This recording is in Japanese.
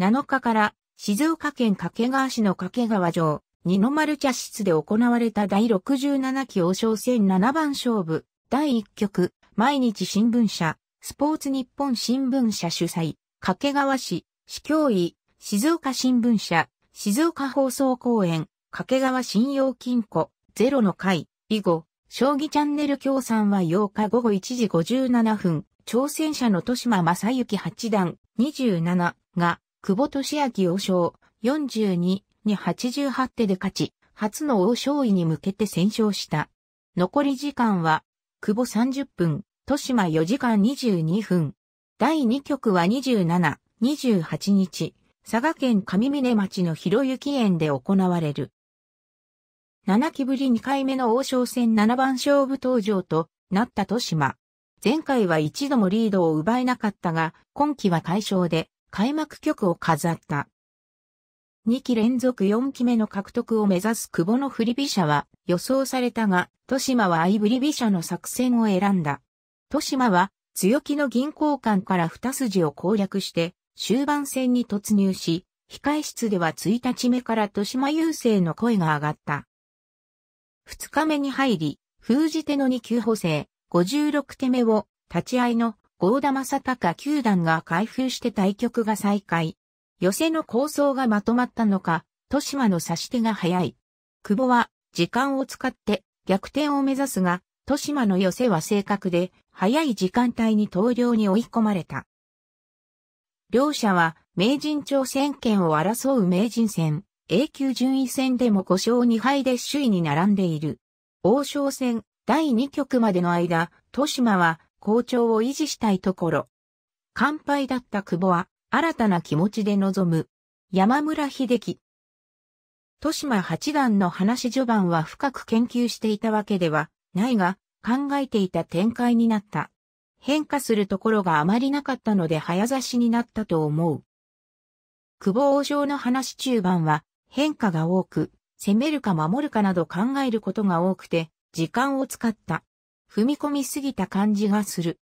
7日から静岡県掛川市の掛川城二の丸茶室で行われた第67期王将戦七番勝負第1局毎日新聞社スポーツ日本新聞社主催掛川市市教委静岡新聞社静岡放送公園掛川信用金庫ゼロの会以後将棋チャンネル協賛は8日午後1時57分挑戦者の豊島正幸八段27が久保利明王将42に88手で勝ち、初の王将位に向けて戦勝した。残り時間は、久保30分、豊島4時間22分。第2局は27、28日、佐賀県上峰町の広行園で行われる。7期ぶり2回目の王将戦7番勝負登場となった豊島。前回は一度もリードを奪えなかったが、今期は快勝で開幕曲を飾った。2期連続4期目の獲得を目指す久保の振り飛車は予想されたが、豊島は相振り飛車の作戦を選んだ。豊島は強気の銀行間から二筋を攻略して終盤戦に突入し、控室では1日目から豊島優勢の声が上がった。2日目に入り、封じ手の2級補正、56手目を立ち合いの郷田正隆球団が開封して対局が再開。寄せの構想がまとまったのか、豊島の指し手が早い。久保は時間を使って逆転を目指すが、豊島の寄せは正確で、早い時間帯に投了に追い込まれた。両者は名人挑戦権を争う名人戦、A 級順位戦でも5勝2敗で首位に並んでいる。王将戦第2局までの間、豊島は好調を維持したいところ。完敗だった久保は、新たな気持ちで臨む。山村秀樹。豊島八段の話序盤は深く研究していたわけではないが、考えていた展開になった。変化するところがあまりなかったので早指しになったと思う。久保王将の話中盤は変化が多く、攻めるか守るかなど考えることが多くて、時間を使った。踏み込みすぎた感じがする。